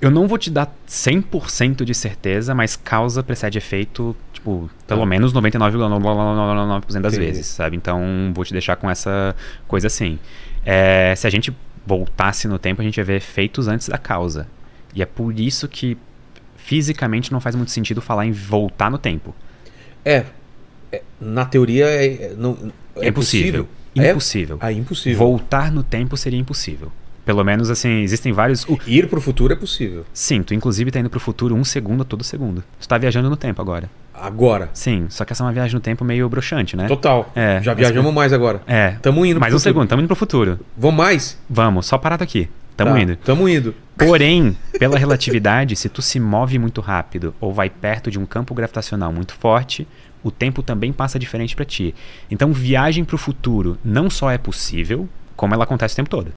Eu não vou te dar 100% de certeza, mas causa precede efeito, tipo, pelo ah. menos 99,99% das vezes, sabe? Então, vou te deixar com essa coisa assim. É, se a gente voltasse no tempo, a gente ia ver efeitos antes da causa. E é por isso que fisicamente não faz muito sentido falar em voltar no tempo. É. é na teoria é, é não, é, é impossível. Impossível. É? Ah, é, impossível. Voltar no tempo seria impossível. Pelo menos, assim, existem vários. O... Ir pro futuro é possível. Sim, tu inclusive tá indo pro futuro um segundo a todo segundo. Tu tá viajando no tempo agora. Agora. Sim, só que essa é uma viagem no tempo meio broxante, né? Total. É, Já viajamos mais agora. É. Tamo indo Mais um futuro. segundo, tamo indo pro futuro. Vamos mais? Vamos, só parado aqui. Tamo tá, indo. Tamo indo. Porém, pela relatividade, se tu se move muito rápido ou vai perto de um campo gravitacional muito forte, o tempo também passa diferente para ti. Então, viagem para o futuro não só é possível, como ela acontece o tempo todo.